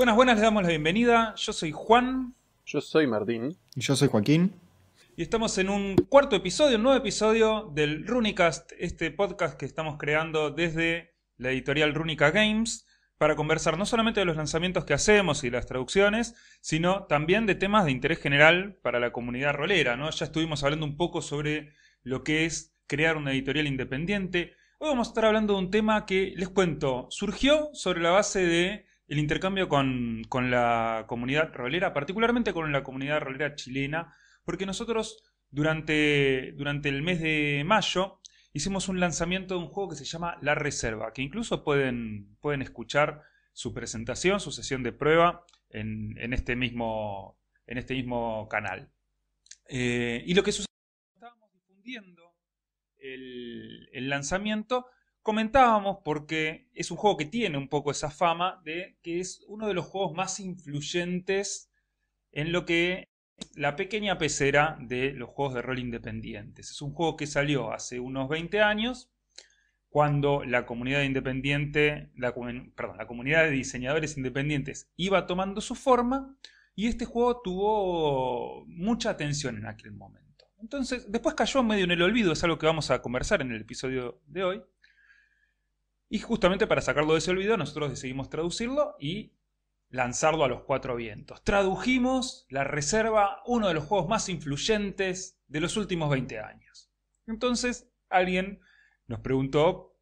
Buenas, buenas, les damos la bienvenida. Yo soy Juan. Yo soy Martín. Y yo soy Joaquín. Y estamos en un cuarto episodio, un nuevo episodio del Runicast, este podcast que estamos creando desde la editorial Runica Games para conversar no solamente de los lanzamientos que hacemos y las traducciones, sino también de temas de interés general para la comunidad rolera. ¿no? Ya estuvimos hablando un poco sobre lo que es crear una editorial independiente. Hoy vamos a estar hablando de un tema que, les cuento, surgió sobre la base de el intercambio con, la comunidad rolera, particularmente con la comunidad rolera chilena, porque nosotros durante, durante el mes de mayo hicimos un lanzamiento de un juego que se llama La Reserva, que incluso pueden, pueden escuchar su presentación, su sesión de prueba en, este, mismo, en este mismo canal. Eh, y lo que sucedió, estábamos difundiendo el lanzamiento, comentábamos porque es un juego que tiene un poco esa fama de que es uno de los juegos más influyentes en lo que la pequeña pecera de los juegos de rol independientes. Es un juego que salió hace unos 20 años cuando la comunidad independiente, la comunidad de diseñadores independientes iba tomando su forma y este juego tuvo mucha atención en aquel momento. Entonces, después cayó medio en el olvido, es algo que vamos a conversar en el episodio de hoy. Y justamente para sacarlo de ese olvido, nosotros decidimos traducirlo y lanzarlo a los cuatro vientos. Tradujimos La Reserva, uno de los juegos más influyentes de los últimos 20 años. Entonces, alguien nos preguntó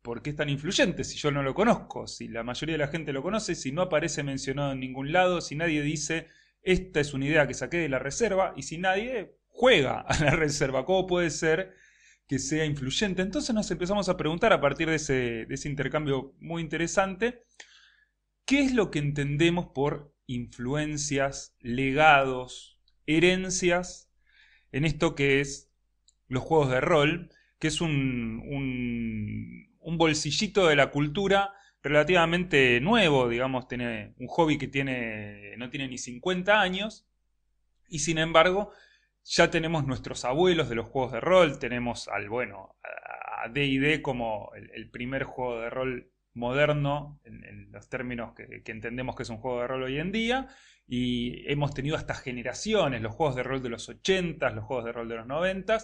por qué es tan influyente si yo no lo conozco, si la mayoría de la gente lo conoce, si no aparece mencionado en ningún lado, si nadie dice esta es una idea que saqué de la reserva y si nadie juega a la reserva, ¿cómo puede ser que sea influyente. Entonces nos empezamos a preguntar a partir de ese, intercambio muy interesante, ¿qué es lo que entendemos por influencias, legados, herencias en esto que es los juegos de rol, que es un, bolsillito de la cultura relativamente nuevo, digamos, tiene un hobby que tiene, no tiene ni 50 años, y sin embargo ya tenemos nuestros abuelos de los juegos de rol, tenemos al, bueno, a DD como el, primer juego de rol moderno, en, los términos que, que, entendemos que es un juego de rol hoy en día, y hemos tenido hasta generaciones, los juegos de rol de los 80, los juegos de rol de los 90,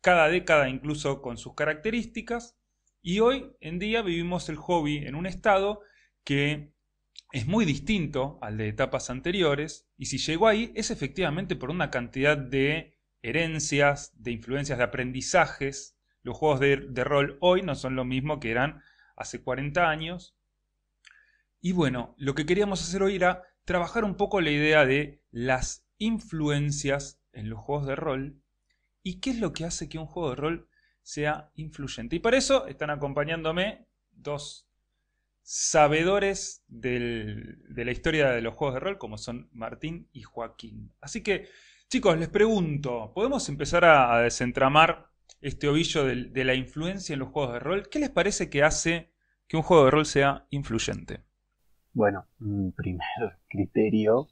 cada década incluso con sus características, y hoy en día vivimos el hobby en un estado que es muy distinto al de etapas anteriores y si llegó ahí es efectivamente por una cantidad de herencias, de influencias, de aprendizajes. Los juegos de, rol hoy no son lo mismo que eran hace 40 años. Y bueno, lo que queríamos hacer hoy era trabajar un poco la idea de las influencias en los juegos de rol y qué es lo que hace que un juego de rol sea influyente. Y para eso están acompañándome dos sabedores de la historia de los juegos de rol, como son Martín y Joaquín. Así que, chicos, les pregunto, ¿podemos empezar a, desentramar este ovillo de, la influencia en los juegos de rol? ¿Qué les parece que hace que un juego de rol sea influyente? Bueno, un primer criterio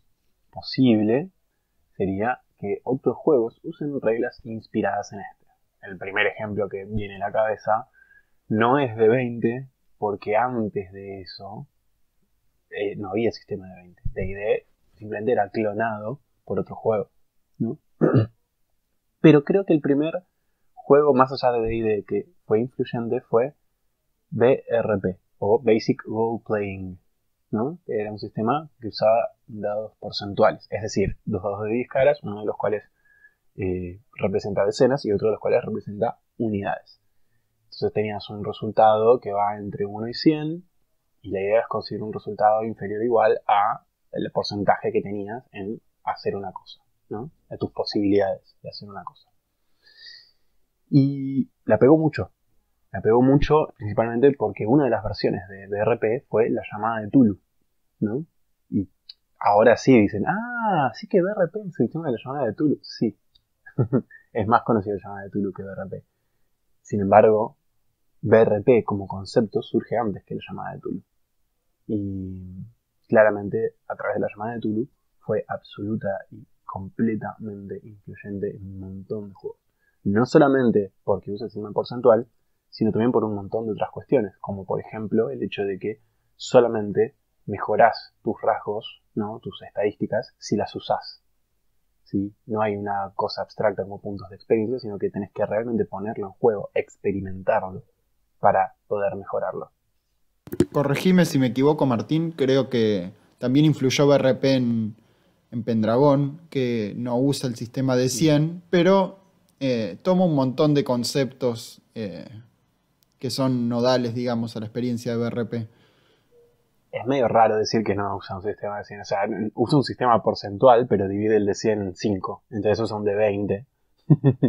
posible sería que otros juegos usen reglas inspiradas en este. El primer ejemplo que viene a la cabeza no es de 20, porque antes de eso eh, no había sistema de 20. DD simplemente era clonado por otro juego. ¿no? Pero creo que el primer juego más allá de DD que fue influyente fue BRP o Basic Role Playing. ¿no? Era un sistema que usaba dados porcentuales, es decir, dos dados de 10 caras, uno de los cuales eh, representa decenas y otro de los cuales representa unidades tenías un resultado que va entre 1 y 100 y la idea es conseguir un resultado inferior o igual a el porcentaje que tenías en hacer una cosa, ¿no? A tus posibilidades de hacer una cosa. Y la pegó mucho. La pegó mucho principalmente porque una de las versiones de BRP fue la llamada de Tulu, ¿no? Y ahora sí dicen, ah, sí que BRP es el de la llamada de Tulu. Sí, es más conocido la llamada de Tulu que BRP. Sin embargo, BRP como concepto surge antes que la llamada de Tulu. Y claramente a través de la llamada de Tulu fue absoluta y completamente influyente en un montón de juegos. No solamente porque usa el signo porcentual, sino también por un montón de otras cuestiones, como por ejemplo el hecho de que solamente mejoras tus rasgos, ¿no? tus estadísticas, si las usas No hay una cosa abstracta como puntos de experiencia, sino que tenés que realmente ponerlo en juego, experimentarlo para poder mejorarlo. Corregime si me equivoco, Martín, creo que también influyó BRP en, Pendragón, que no usa el sistema de 100, pero eh, toma un montón de conceptos eh, que son nodales, digamos, a la experiencia de BRP. Es medio raro decir que no usa un sistema de 100, o sea, usa un sistema porcentual, pero divide el de 100 en 5, entonces usa un de 20.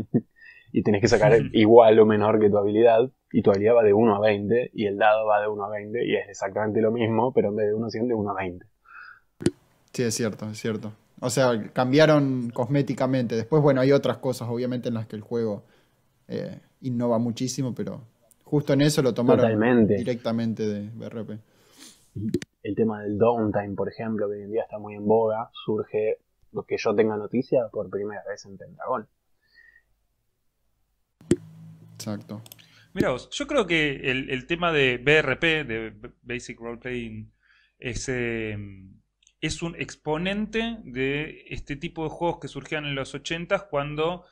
y tienes que sacar igual o menor que tu habilidad, y todavía va de 1 a 20 y el dado va de 1 a 20 y es exactamente lo mismo, pero en vez de 1 a 100 de 1 a 20. Sí, es cierto, es cierto. O sea, cambiaron cosméticamente. Después, bueno, hay otras cosas, obviamente, en las que el juego eh, innova muchísimo, pero justo en eso lo tomaron directamente de BRP. El tema del downtime, por ejemplo, que hoy en día está muy en boga, surge lo que yo tenga noticia por primera vez en Pentagón. Exacto. Miraos, yo creo que el, tema de BRP, de Basic Role Playing, em, es, un exponente de este tipo de juegos que surgían en los 80 s cuando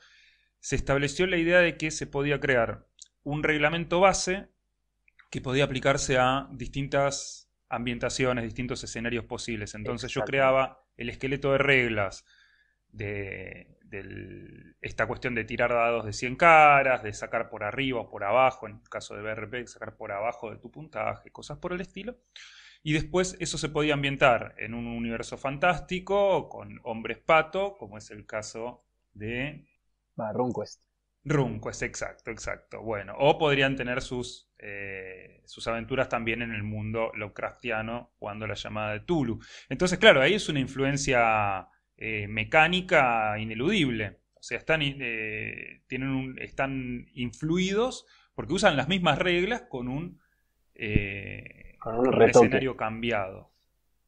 se estableció la idea de que se podía crear un reglamento base que podía aplicarse a distintas ambientaciones, distintos escenarios posibles. Entonces yo creaba el esqueleto de reglas, de esta cuestión de tirar dados de 100 caras, de sacar por arriba o por abajo, en el caso de BRP, sacar por abajo de tu puntaje, cosas por el estilo. Y después eso se podía ambientar en un universo fantástico con hombres pato, como es el caso de... Runquest. Runquest, exacto, exacto. Bueno, o podrían tener sus, eh, sus aventuras también en el mundo Lovecraftiano, jugando la llamada de Tulu. Entonces, claro, ahí es una influencia eh, mecánica ineludible. O sea, están, eh, tienen un, están influidos porque usan las mismas reglas con un, eh, con un, escenario cambiado.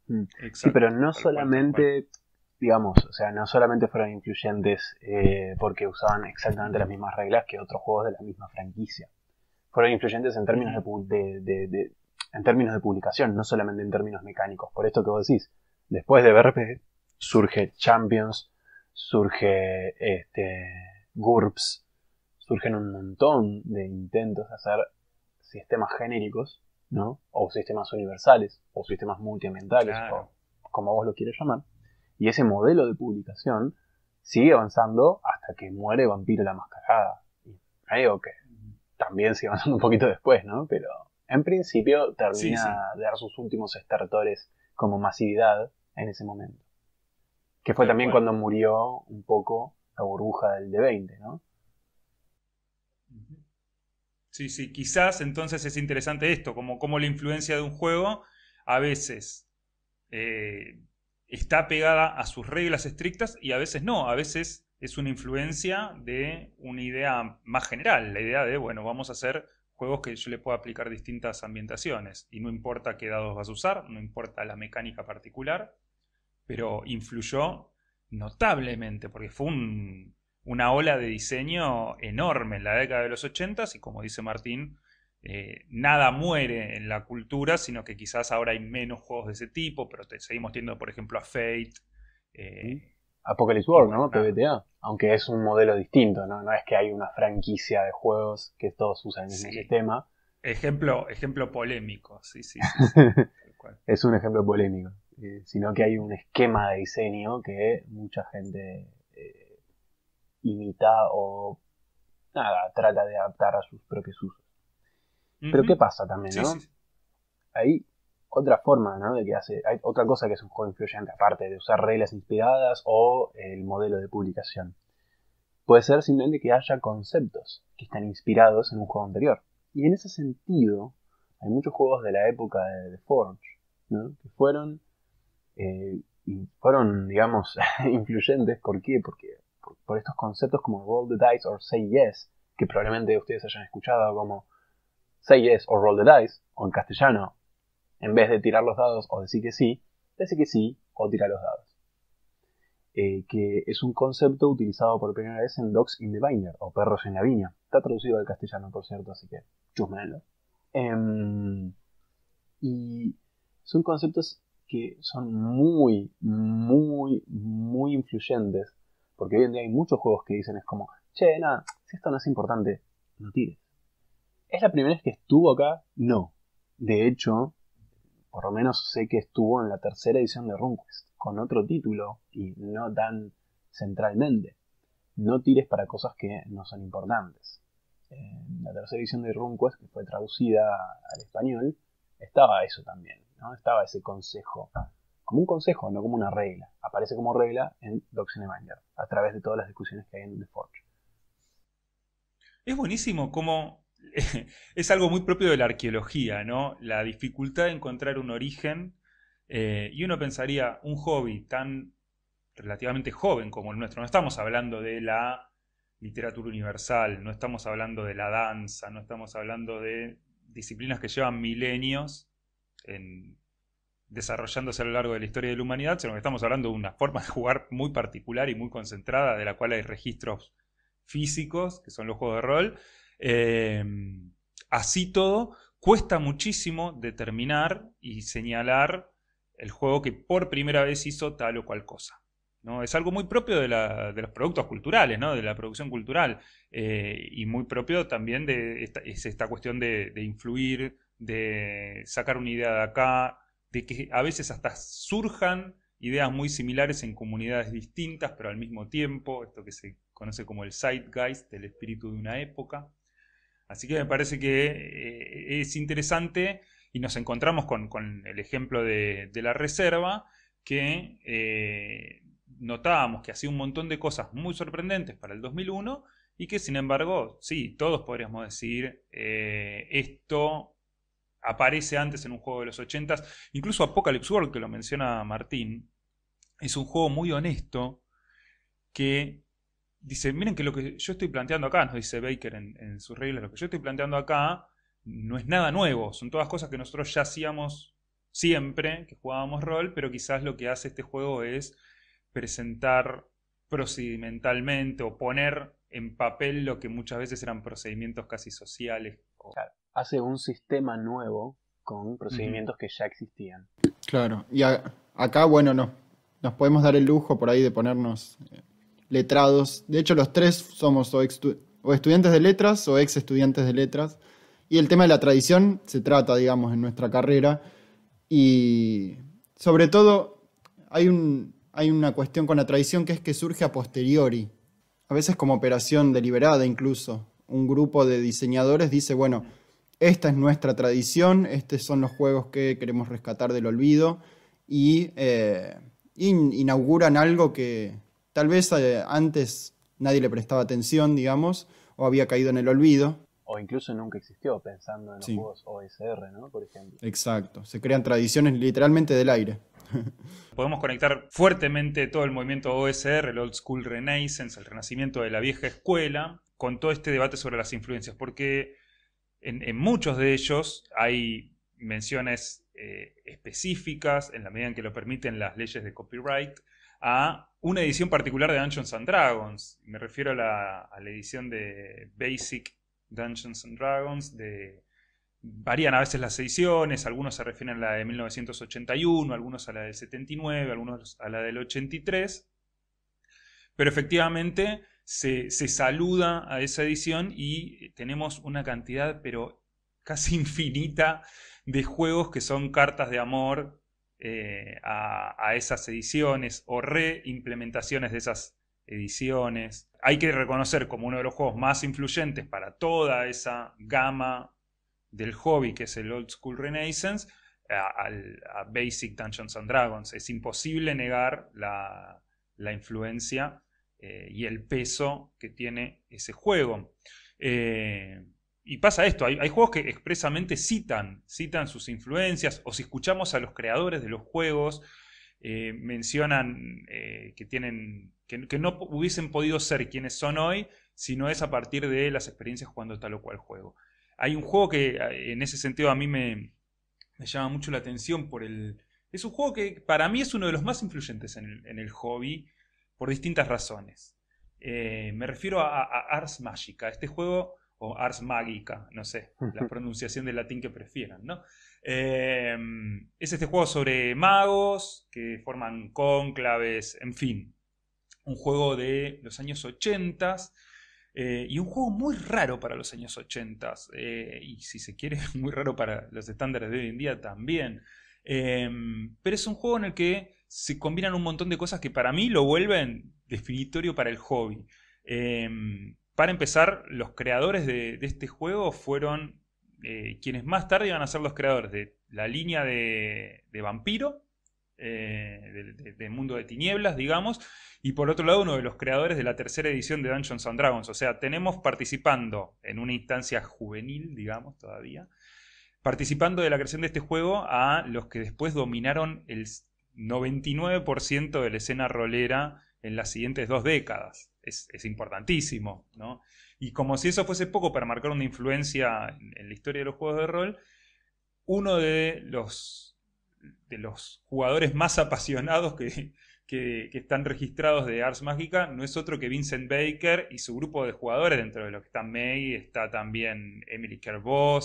Mm. Sí, pero no solamente, digamos, o sea, no solamente fueron influyentes porque usaban exactamente las mismas reglas que otros juegos de la misma franquicia. Fueron influyentes en términos de, en términos de publicación, no solamente en términos mecánicos. Por esto que vos decís, después de ver surge Champions, surge este, GURPS, surgen un montón de intentos de hacer sistemas genéricos, ¿no? O sistemas universales, o sistemas multiambientales, o como vos lo quieras llamar. Y ese modelo de publicación sigue avanzando hasta que muere Vampiro la Mascarada. Y que también sigue avanzando un poquito después, ¿no? Pero en principio termina de dar sus últimos estertores como masividad en ese momento. Que fue también cuando murió un poco la burbuja del D20, ¿no? Sí, sí, quizás entonces es interesante esto, como, como la influencia de un juego a veces eh, está pegada a sus reglas estrictas y a veces no, a veces es una influencia de una idea más general, la idea de, bueno, vamos a hacer juegos que yo le pueda aplicar distintas ambientaciones y no importa qué dados vas a usar, no importa la mecánica particular, pero influyó notablemente, porque fue un, una ola de diseño enorme en la década de los 80 y como dice Martín, eh, nada muere en la cultura, sino que quizás ahora hay menos juegos de ese tipo, pero te, seguimos teniendo, por ejemplo, a Fate. Eh, Apocalypse World, ¿no? PBTA. Ah. Aunque es un modelo distinto, ¿no? No es que hay una franquicia de juegos que todos usan en ese sistema. Ejemplo, ejemplo polémico, sí, sí. es un ejemplo polémico. Eh, sino que hay un esquema de diseño que mucha gente eh, imita o nada, trata de adaptar a sus propios usos. Pero ¿qué pasa también, Hay otra forma, ¿no? De que hace, hay otra cosa que es un juego influyente, aparte de usar reglas inspiradas o el modelo de publicación. Puede ser simplemente que haya conceptos que están inspirados en un juego anterior. Y en ese sentido, hay muchos juegos de la época de, de Forge, ¿no? Que fueron eh, y fueron, digamos, influyentes. ¿Por qué? Porque por, estos conceptos como roll the dice or say yes, que probablemente ustedes hayan escuchado como say yes o roll the dice, o en castellano, en vez de tirar los dados o decir que sí, decir que sí o tirar los dados. Eh, que es un concepto utilizado por primera vez en Dogs in the Binder o Perros en la Viña. Está traducido al castellano, por cierto, así que chusmenlo. Em, y son conceptos que son muy, muy, muy influyentes. Porque hoy en día hay muchos juegos que dicen es como, che, nada, si esto no es importante, no tires. ¿Es la primera vez que estuvo acá? No. De hecho, por lo menos sé que estuvo en la tercera edición de Runquest con otro título y no tan centralmente. No tires para cosas que no son importantes. En la tercera edición de Runquest que fue traducida al español, estaba eso también. ¿no? Estaba ese consejo, como un consejo, no como una regla. Aparece como regla en Doxen a través de todas las discusiones que hay en The Forge. Es buenísimo como es algo muy propio de la arqueología, ¿no? La dificultad de encontrar un origen. Eh, y uno pensaría, un hobby tan relativamente joven como el nuestro, no estamos hablando de la literatura universal, no estamos hablando de la danza, no estamos hablando de disciplinas que llevan milenios desarrollándose a lo largo de la historia de la humanidad, sino que estamos hablando de una forma de jugar muy particular y muy concentrada, de la cual hay registros físicos, que son los juegos de rol. Eh, así todo, cuesta muchísimo determinar y señalar el juego que por primera vez hizo tal o cual cosa. ¿no? Es algo muy propio de, los productos culturales, ¿no? de la producción cultural, eh, y muy propio también de esta, cuestión de influir de sacar una idea de acá, de que a veces hasta surjan ideas muy similares en comunidades distintas, pero al mismo tiempo, esto que se conoce como el zeitgeist, el espíritu de una época. Así que me parece que eh, es interesante y nos encontramos con, el ejemplo de, la reserva, que eh, notábamos que hacía un montón de cosas muy sorprendentes para el 2001 y que sin embargo, sí, todos podríamos decir, eh, esto aparece antes en un juego de los 80s. Incluso Apocalypse World, que lo menciona Martín, es un juego muy honesto que dice, miren que lo que yo estoy planteando acá, nos dice Baker en, sus reglas, lo que yo estoy planteando acá no es nada nuevo, son todas cosas que nosotros ya hacíamos siempre, que jugábamos rol, pero quizás lo que hace este juego es presentar procedimentalmente o poner en papel lo que muchas veces eran procedimientos casi sociales o hace un sistema nuevo con procedimientos que ya existían. Claro, y acá, bueno, no, nos podemos dar el lujo por ahí de ponernos eh, letrados. De hecho, los tres somos o, estudiantes de letras o ex estudiantes de letras. Y el tema de la tradición se trata, digamos, en nuestra carrera. Y sobre todo, hay, un, hay una cuestión con la tradición que es que surge a posteriori, a veces como operación deliberada incluso. Un grupo de diseñadores dice, bueno, esta es nuestra tradición, estos son los juegos que queremos rescatar del olvido y eh, inauguran algo que tal vez eh, antes nadie le prestaba atención, digamos, o había caído en el olvido. O incluso nunca existió, pensando en los juegos OSR, ¿no? Por ejemplo. Exacto, se crean tradiciones literalmente del aire. Podemos conectar fuertemente todo el movimiento OSR, el Old School Renaissance, el renacimiento de la vieja escuela, con todo este debate sobre las influencias, porque en, muchos de ellos hay menciones eh, específicas, en la medida en que lo permiten las leyes de copyright, a una edición particular de Dungeons and Dragons. Me refiero a la, edición de Basic Dungeons and Dragons varían a veces las ediciones, algunos se refieren a la de 1981, algunos a la del 79, algunos a la del 83, pero efectivamente se, saluda a esa edición y tenemos una cantidad, pero casi infinita, de juegos que son cartas de amor eh, a, esas ediciones o reimplementaciones de esas ediciones. Hay que reconocer como uno de los juegos más influyentes para toda esa gama del hobby que es el Old School Renaissance a, Basic Dungeons and Dragons. Es imposible negar la, la influencia eh, y el peso que tiene ese juego. Eh, y pasa esto, hay, juegos que expresamente citan, citan sus influencias, o si escuchamos a los creadores de los juegos, eh, mencionan que, tienen, que, no hubiesen podido ser quienes son hoy, si no es a partir de las experiencias jugando tal o cual juego. Hay un juego que en ese sentido a mí me, llama mucho la atención por el... Es un juego que para mí es uno de los más influyentes en el hobby, por distintas razones. Eh, me refiero a, Ars Magica, este juego, o Ars Magica, no sé, la pronunciación del latín que prefieran, ¿no? Eh, es este juego sobre magos que forman cónclaves, en fin. Un juego de los años 80 eh, y un juego muy raro para los años 80 y si se quiere, muy raro para los estándares de hoy en día también. pero es un juego en el que se combinan un montón de cosas que para mí lo vuelven definitorio para el hobby. Em, para empezar, los creadores de, este juego fueron eh, quienes más tarde iban a ser los creadores de la línea de, Vampiro, eh, del de, Mundo de Tinieblas, digamos, y por otro lado uno de los creadores de la tercera edición de Dungeons and Dragons. O sea, tenemos participando en una instancia juvenil, digamos, todavía, participando de la creación de este juego a los que después dominaron el 99% de la escena rolera en las siguientes dos décadas. Es, importantísimo, ¿no? Y como si eso fuese poco para marcar una influencia en, la historia de los juegos de rol, uno de los, jugadores más apasionados que, están registrados de Ars Mágica no es otro que Vincent Baker y su grupo de jugadores, dentro de los que está May, está también Emily Kerr o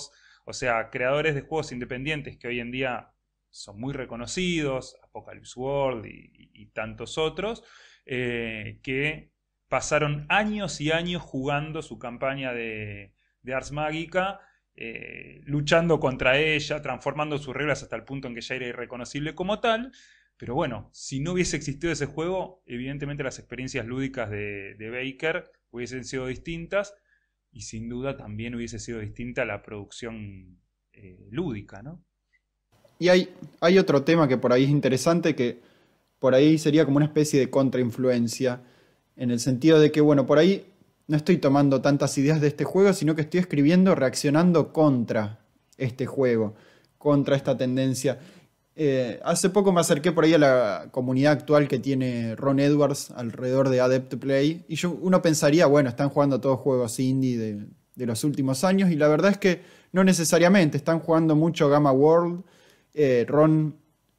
sea, creadores de juegos independientes que hoy en día son muy reconocidos, Apocalypse World y, tantos otros, eh, que pasaron años y años jugando su campaña de, de Ars Magica, eh, luchando contra ella, transformando sus reglas hasta el punto en que ya era irreconocible como tal. Pero bueno, si no hubiese existido ese juego, evidentemente las experiencias lúdicas de, de Baker hubiesen sido distintas y sin duda también hubiese sido distinta la producción eh, lúdica, ¿no? Y hay, otro tema que por ahí es interesante, que por ahí sería como una especie de contrainfluencia, en el sentido de que, bueno, por ahí no estoy tomando tantas ideas de este juego, sino que estoy escribiendo reaccionando contra este juego, contra esta tendencia. Eh, hace poco me acerqué por ahí a la comunidad actual que tiene Ron Edwards alrededor de Adept Play, y yo, uno pensaría, bueno, están jugando todos juegos indie de los últimos años, y la verdad es que no necesariamente, están jugando mucho Gamma World, eh, Ron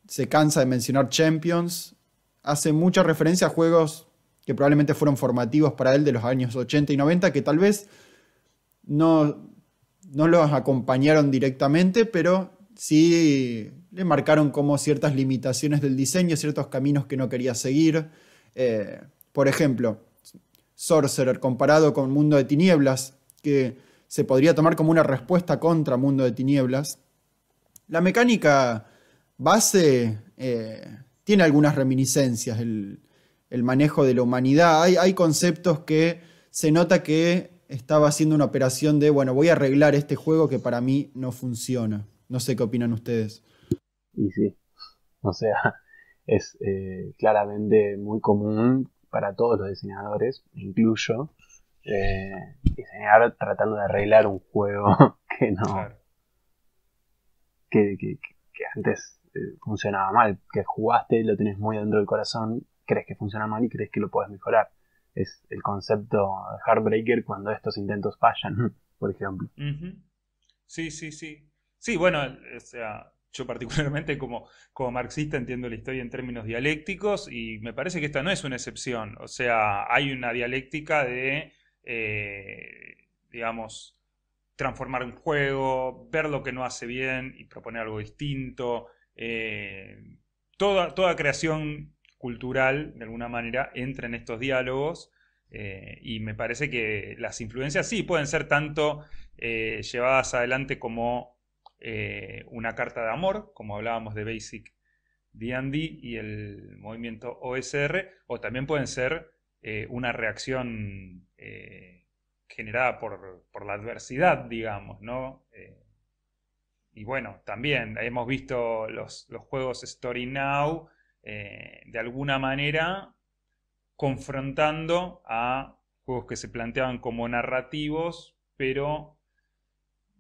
se cansa de mencionar Champions, hace mucha referencia a juegos que probablemente fueron formativos para él de los años 80 y 90, que tal vez no, los acompañaron directamente, pero sí le marcaron como ciertas limitaciones del diseño, ciertos caminos que no quería seguir. Eh, por ejemplo, Sorcerer comparado con Mundo de Tinieblas, que se podría tomar como una respuesta contra Mundo de Tinieblas, la mecánica base eh, tiene algunas reminiscencias, el, manejo de la humanidad. Hay, hay conceptos que se nota que estaba haciendo una operación de, bueno, voy a arreglar este juego que para mí no funciona. No sé qué opinan ustedes. Y sí, o sea, es eh, claramente muy común para todos los diseñadores, incluyo, eh, diseñar tratando de arreglar un juego que no, que, antes eh, funcionaba mal, que jugaste, y lo tenés muy dentro del corazón, crees que funciona mal y crees que lo puedes mejorar. Es el concepto Heartbreaker cuando estos intentos fallan, por ejemplo. Sí, sí, sí. Sí, bueno, o sea, yo particularmente como, como marxista entiendo la historia en términos dialécticos y me parece que esta no es una excepción. O sea, hay una dialéctica de, eh, digamos, transformar un juego, ver lo que no hace bien y proponer algo distinto. Eh, toda, creación cultural, de alguna manera, entra en estos diálogos. Eh, y me parece que las influencias sí pueden ser tanto eh, llevadas adelante como una carta de amor, como hablábamos de Basic DD y el movimiento OSR, o también pueden ser una reacción generada por, la adversidad, digamos, ¿no? Eh, y bueno, también hemos visto los, juegos Story Now eh, de alguna manera confrontando a juegos que se planteaban como narrativos, pero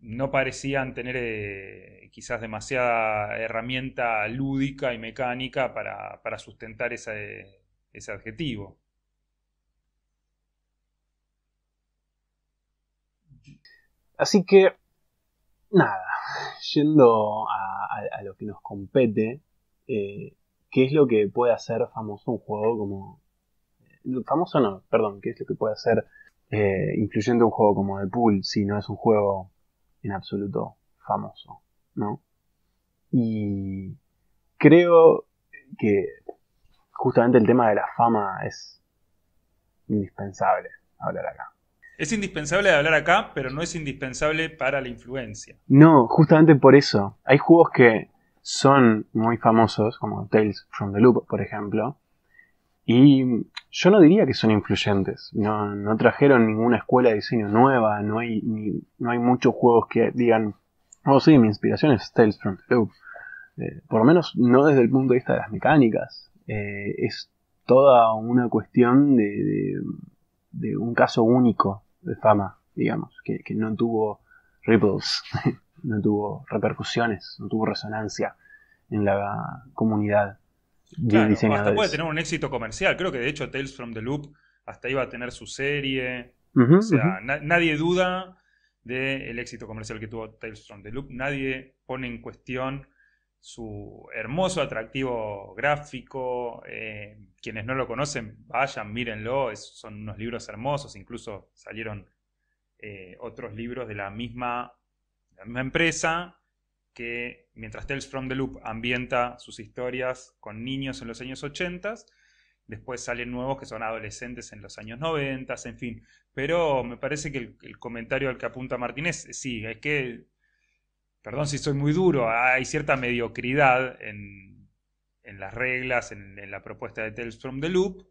no parecían tener eh, quizás demasiada herramienta lúdica y mecánica para, sustentar ese adjetivo. Así que, nada, yendo a, lo que nos compete, eh, ¿qué es lo que puede hacer famoso un juego como... Eh, famoso no, perdón, ¿qué es lo que puede hacer eh, incluyendo un juego como The Pool si no es un juego en absoluto famoso, ¿no? Y creo que justamente el tema de la fama es indispensable hablar acá. Es indispensable de hablar acá, pero no es indispensable para la influencia. No, justamente por eso. Hay juegos que son muy famosos, como Tales from the Loop, por ejemplo, y yo no diría que son influyentes. No, trajeron ninguna escuela de diseño nueva, no hay, no hay muchos juegos que digan, oh sí, mi inspiración es Tales from the Loop. Eh, por lo menos no desde el punto de vista de las mecánicas. Eh, es toda una cuestión de un caso único de fama, digamos, que, no tuvo ripples, no tuvo repercusiones, no tuvo resonancia en la comunidad de claro, Hasta puede tener un éxito comercial. Creo que de hecho Tales from the Loop hasta iba a tener su serie. o sea, nadie duda del éxito comercial que tuvo Tales from the Loop. Nadie pone en cuestión su hermoso atractivo gráfico. Eh, quienes no lo conocen, vayan, mírenlo, son unos libros hermosos, incluso salieron eh, otros libros de la misma, empresa que mientras Tales from the Loop ambienta sus historias con niños en los años 80, después salen nuevos que son adolescentes en los años 90, en fin. Pero me parece que el, el comentario al que apunta Martínez, eh, sí, es que perdón si soy muy duro, hay cierta mediocridad en, las reglas, en, la propuesta de Tales from the Loop.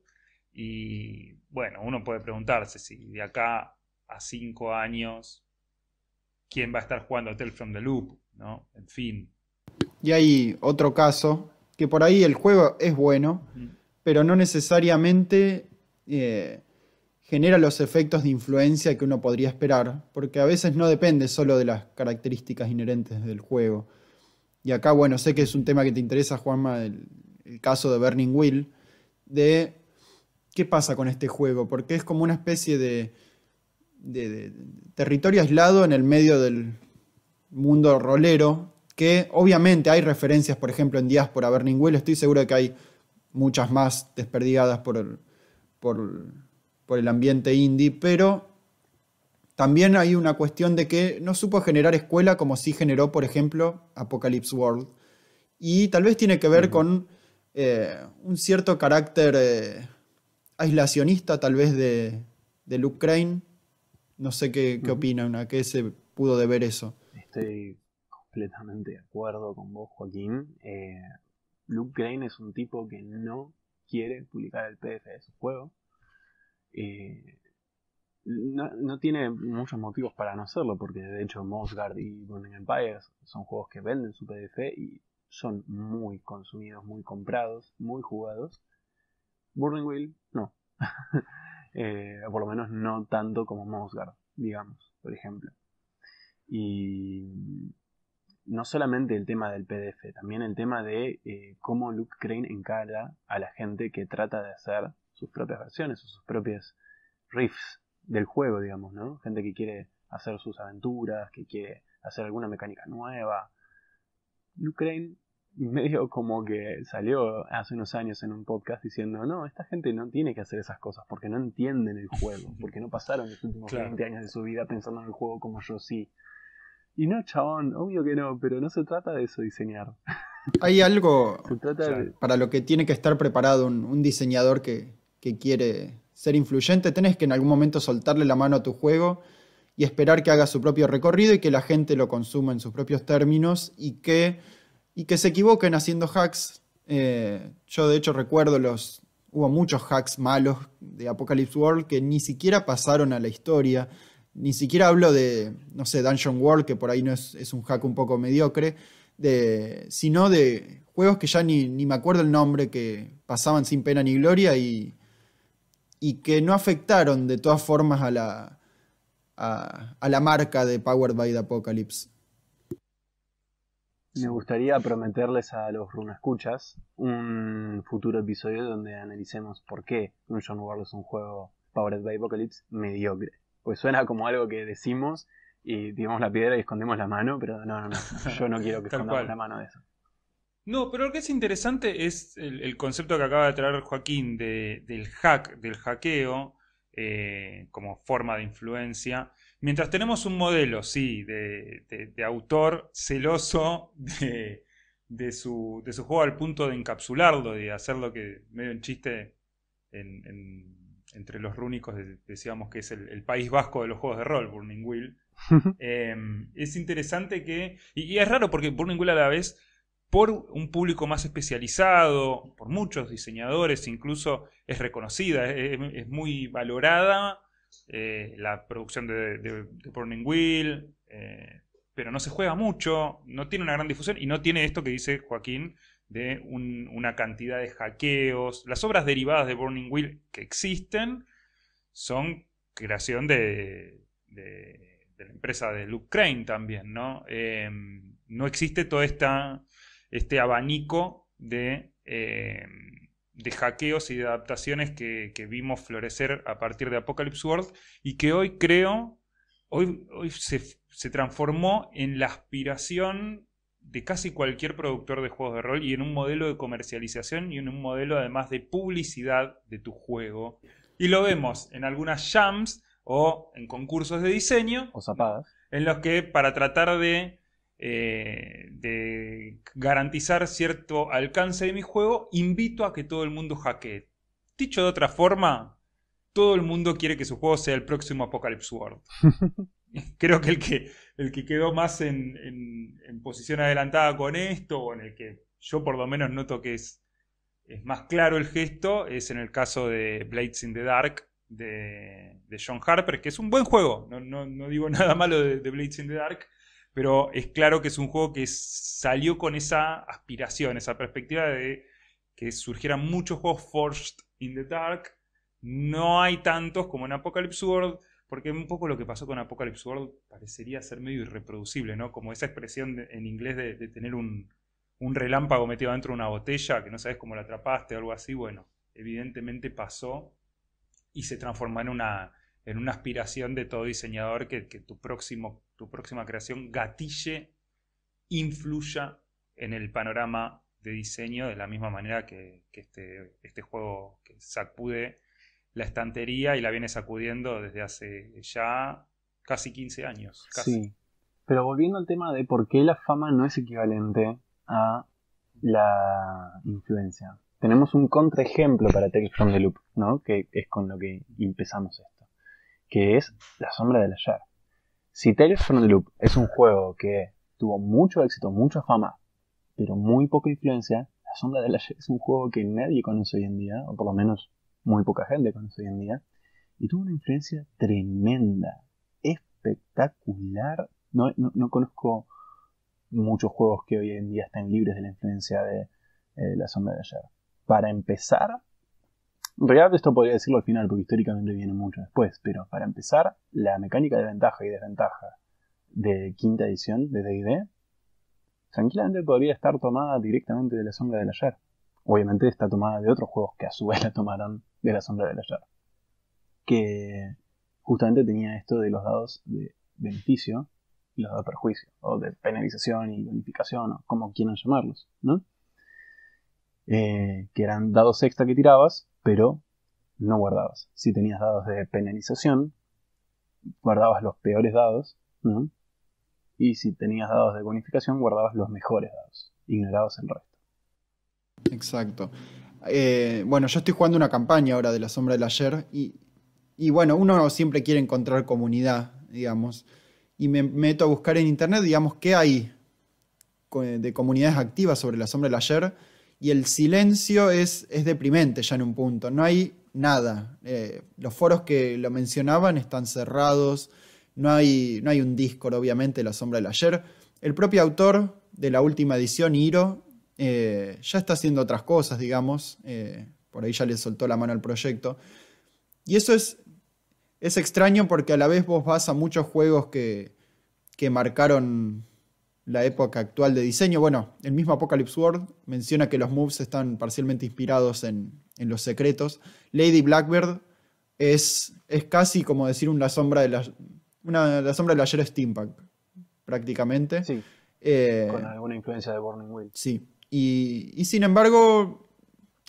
Y bueno, uno puede preguntarse si de acá a cinco años, ¿quién va a estar jugando a Tales from the Loop? ¿No? En fin. Y hay otro caso, que por ahí el juego es bueno, mm. pero no necesariamente eh, genera los efectos de influencia que uno podría esperar, porque a veces no depende solo de las características inherentes del juego. Y acá, bueno, sé que es un tema que te interesa, Juanma, el, caso de Burning Wheel, de qué pasa con este juego, porque es como una especie de, de, territorio aislado en el medio del mundo rolero, que obviamente hay referencias, por ejemplo, en por Burning Wheel, estoy seguro de que hay muchas más desperdigadas por, por por el ambiente indie, pero también hay una cuestión de que no supo generar escuela como sí generó, por ejemplo, Apocalypse World. Y tal vez tiene que ver con eh, un cierto carácter eh, aislacionista, tal vez, de, de Luke Crane. No sé qué, opinan, a qué se pudo deber eso. Estoy completamente de acuerdo con vos, Joaquín. Eh, Luke Crane es un tipo que no quiere publicar el PDF de su juego. Eh, no, tiene muchos motivos para no hacerlo, porque de hecho Mosgard y Burning Empires son juegos que venden su PDF y son muy consumidos, muy comprados, muy jugados. Burning Wheel no. Eh, por lo menos no tanto como Mosgard, digamos, por ejemplo. Y no solamente el tema del PDF, también el tema de eh, cómo Luke Crane encara a la gente que trata de hacer sus propias versiones o sus propias riffs del juego, digamos, ¿no? Gente que quiere hacer sus aventuras, que quiere hacer alguna mecánica nueva. Ukraine medio como que salió hace unos años en un podcast diciendo, no, esta gente no tiene que hacer esas cosas porque no entienden el juego, porque no pasaron los últimos 20 años de su vida pensando en el juego como yo sí. Y no, chabón, obvio que no, pero no se trata de eso diseñar. Hay algo para lo que tiene que estar preparado un diseñador que, quiere ser influyente, tenés que en algún momento soltarle la mano a tu juego y esperar que haga su propio recorrido y que la gente lo consuma en sus propios términos y que, y que se equivoquen haciendo hacks. Eh, yo de hecho recuerdo los... Hubo muchos hacks malos de Apocalypse World que ni siquiera pasaron a la historia. Ni siquiera hablo de, no sé, Dungeon World, que por ahí no es, un hack un poco mediocre, sino de juegos que ya ni, ni me acuerdo el nombre, que pasaban sin pena ni gloria y, y que no afectaron de todas formas a la, a, la marca de Powered by the Apocalypse. Me gustaría prometerles a los escuchas un futuro episodio donde analicemos por qué Dungeon World es un juego Powered by Apocalypse mediocre. Pues suena como algo que decimos y tiramos la piedra y escondemos la mano, pero no, no, no. Yo no quiero que escondamos la mano de eso. No, pero lo que es interesante es el, concepto que acaba de traer Joaquín del hack, del hackeo, eh, como forma de influencia. Mientras tenemos un modelo, sí, de, autor celoso de, su, juego al punto de encapsularlo, de hacerlo que medio en chiste entre los rúnicos decíamos que es el, país vasco de los juegos de rol, Burning Wheel. Em, es interesante que. Y, y, es raro porque Burning Wheel a la vez por un público más especializado, por muchos diseñadores, incluso es reconocida, es, muy valorada eh, la producción de, Burning Wheel, eh, pero no se juega mucho, no tiene una gran difusión y no tiene esto que dice Joaquín de una cantidad de hackeos. Las obras derivadas de Burning Wheel que existen son creación de, la empresa de Luke Crane también, ¿no? Eh, no existe toda esta este abanico de, eh, de hackeos y de adaptaciones que, vimos florecer a partir de Apocalypse World y que hoy creo, hoy, hoy se, se transformó en la aspiración de casi cualquier productor de juegos de rol y en un modelo de comercialización y en un modelo además de publicidad de tu juego. Y lo vemos en algunas jams o en concursos de diseño. O zapadas. En los que para tratar de eh, de garantizar cierto alcance de mi juego, invito a que todo el mundo hackee. Dicho de otra forma, todo el mundo quiere que su juego sea el próximo Apocalypse World. Creo que el que, el que quedó más en, posición adelantada con esto, o en el que yo por lo menos noto que es, es más claro el gesto, es en el caso de Blades in the Dark, de, John Harper, que es un buen juego. No, digo nada malo de, Blades in the Dark, pero es claro que es un juego que salió con esa aspiración, esa perspectiva de que surgieran muchos juegos Forged in the Dark. No hay tantos como en Apocalypse World, porque un poco lo que pasó con Apocalypse World parecería ser medio irreproducible, ¿no? Como esa expresión en inglés de, tener un, un, relámpago metido dentro de una botella, que no sabes cómo la atrapaste o algo así. Bueno, evidentemente pasó y se transformó en una, en una aspiración de todo diseñador que, tu, próximo, tu próxima creación gatille, influya en el panorama de diseño de la misma manera que, este, este, juego sacude la estantería y la viene sacudiendo desde hace ya casi 15 años. Sí, pero volviendo al tema de por qué la fama no es equivalente a la influencia. Tenemos un contraejemplo para Tales from the Loop, ¿no? Que es con lo que empezamos esto que es La Sombra del Ayer. Si Tales from the Loop es un juego que tuvo mucho éxito, mucha fama, pero muy poca influencia, La Sombra del Ayer es un juego que nadie conoce hoy en día, o por lo menos muy poca gente conoce hoy en día, y tuvo una influencia tremenda, espectacular. No, conozco muchos juegos que hoy en día estén libres de la influencia de eh, La Sombra del Ayer. Para empezar, en realidad esto podría decirlo al final porque históricamente viene mucho después, pero para empezar, la mecánica de ventaja y desventaja de quinta edición de D&D tranquilamente podría estar tomada directamente de la sombra del ayer. Obviamente está tomada de otros juegos que a su vez la tomaron de la sombra del ayer. Que justamente tenía esto de los dados de beneficio y los de perjuicio, o de penalización y bonificación, o como quieran llamarlos, ¿no? Eh, que eran dados extra que tirabas pero no guardabas. Si tenías dados de penalización, guardabas los peores dados, ¿no? Y si tenías dados de bonificación, guardabas los mejores dados, ignorabas el resto. Exacto. Eh, bueno, yo estoy jugando una campaña ahora de la sombra del ayer y, y bueno, uno siempre quiere encontrar comunidad, digamos. Y me meto a buscar en internet, digamos, qué hay de comunidades activas sobre la sombra del ayer y el silencio es, es deprimente ya en un punto. No hay nada. Eh, los foros que lo mencionaban están cerrados. No hay, no hay un Discord, obviamente, La Sombra del Ayer. El propio autor de la última edición, Hiro, eh, ya está haciendo otras cosas, digamos. Eh, por ahí ya le soltó la mano al proyecto. Y eso es, es extraño porque a la vez vos vas a muchos juegos que, que marcaron la época actual de diseño. Bueno, el mismo Apocalypse World menciona que los moves están parcialmente inspirados en, los secretos. Lady Blackbird es, es casi como decir una sombra de la, una, la sombra la steampunk, prácticamente. Sí. Eh, con alguna influencia de Burning Wheel. Sí. Y, sin embargo,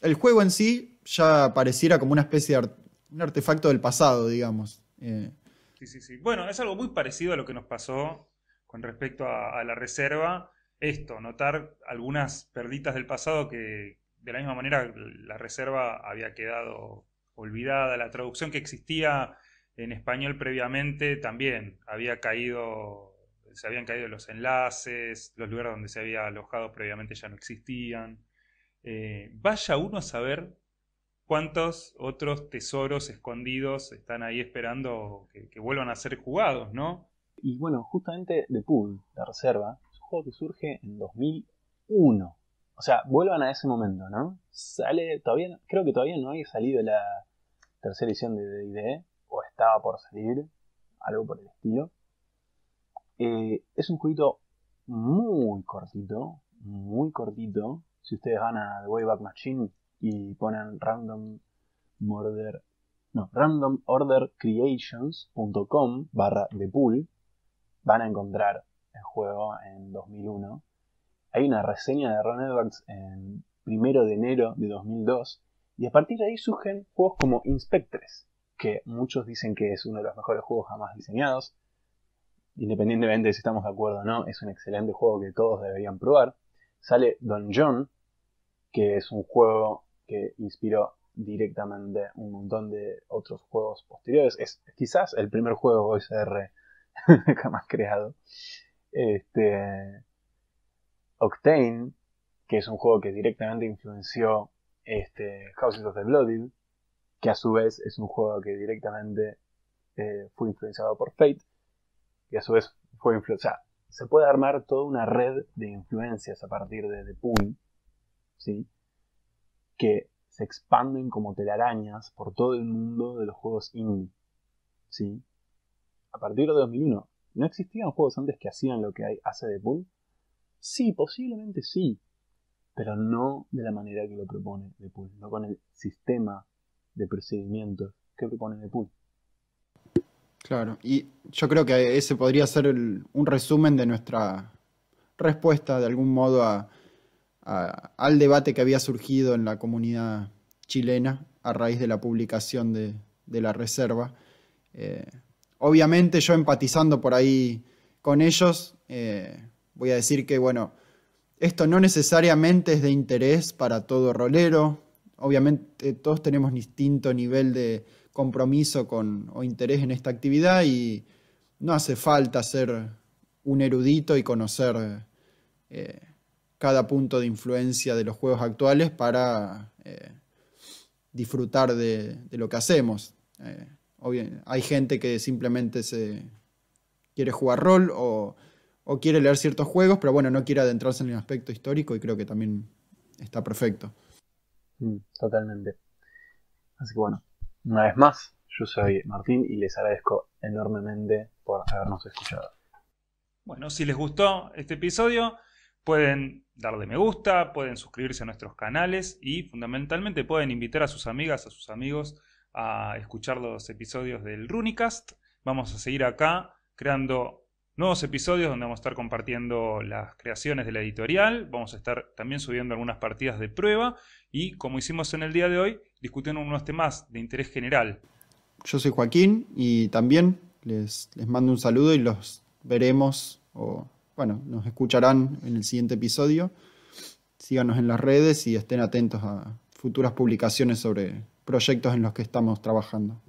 el juego en sí ya pareciera como una especie de un artefacto del pasado, digamos. Eh, sí, sí, sí. Bueno, es algo muy parecido a lo que nos pasó con respecto a, la reserva, esto, notar algunas perditas del pasado que de la misma manera la reserva había quedado olvidada, la traducción que existía en español previamente también había caído, se habían caído los enlaces, los lugares donde se había alojado previamente ya no existían. Eh, vaya uno a saber cuántos otros tesoros escondidos están ahí esperando que vuelvan a ser jugados, ¿no? Y bueno, justamente The Pool, La Reserva, es un juego que surge en 2001. O sea, vuelvan a ese momento, ¿no? Sale, todavía, creo que todavía no había salido la tercera edición de D&D, o estaba por salir, algo por el estilo. Eh, es un jueguito muy cortito, muy cortito. Si ustedes van a The Wayback Machine y ponen Random no, randomordercreations.com barra de pool van a encontrar el juego en 2001. Hay una reseña de Ron Edwards en primero de enero de 2002 y a partir de ahí surgen juegos como Inspectres, que muchos dicen que es uno de los mejores juegos jamás diseñados. Independientemente de si estamos de acuerdo o no, es un excelente juego que todos deberían probar. Sale Don John, que es un juego que inspiró directamente un montón de otros juegos posteriores. Es quizás el primer juego OSR jamás creado. Este, Octane, que es un juego que directamente influenció este, Houses of the Blooded, que a su vez es un juego que directamente eh, fue influenciado por Fate, y a su vez fue influenciado. Sea, se puede armar toda una red de influencias a partir de The Pool, ¿sí? que se expanden como telarañas por todo el mundo de los juegos indie. ¿sí? a partir de 2001, ¿no existían juegos antes que hacían lo que hace Pool? Sí, posiblemente sí, pero no de la manera que lo propone Deadpool, no con el sistema de procedimientos que propone Pool. Claro, y yo creo que ese podría ser un resumen de nuestra respuesta de algún modo al debate que había surgido en la comunidad chilena a raíz de la publicación de, la reserva. Eh, obviamente yo empatizando por ahí con ellos, eh, voy a decir que, bueno, esto no necesariamente es de interés para todo rolero. Obviamente todos tenemos distinto nivel de compromiso con, o interés en esta actividad y no hace falta ser un erudito y conocer eh, cada punto de influencia de los juegos actuales para eh, disfrutar de lo que hacemos hay gente que simplemente se quiere jugar rol o, quiere leer ciertos juegos, pero bueno, no quiere adentrarse en el aspecto histórico y creo que también está perfecto. Mm, totalmente. Así que bueno, una vez más, yo soy Martín y les agradezco enormemente por habernos escuchado. Bueno, si les gustó este episodio, pueden darle me gusta, pueden suscribirse a nuestros canales y fundamentalmente pueden invitar a sus amigas, a sus amigos a escuchar los episodios del Runicast. Vamos a seguir acá creando nuevos episodios donde vamos a estar compartiendo las creaciones de la editorial, vamos a estar también subiendo algunas partidas de prueba y, como hicimos en el día de hoy, discutiendo unos temas de interés general. Yo soy Joaquín y también les, les mando un saludo y los veremos o, bueno, nos escucharán en el siguiente episodio. Síganos en las redes y estén atentos a futuras publicaciones sobre proyectos en los que estamos trabajando.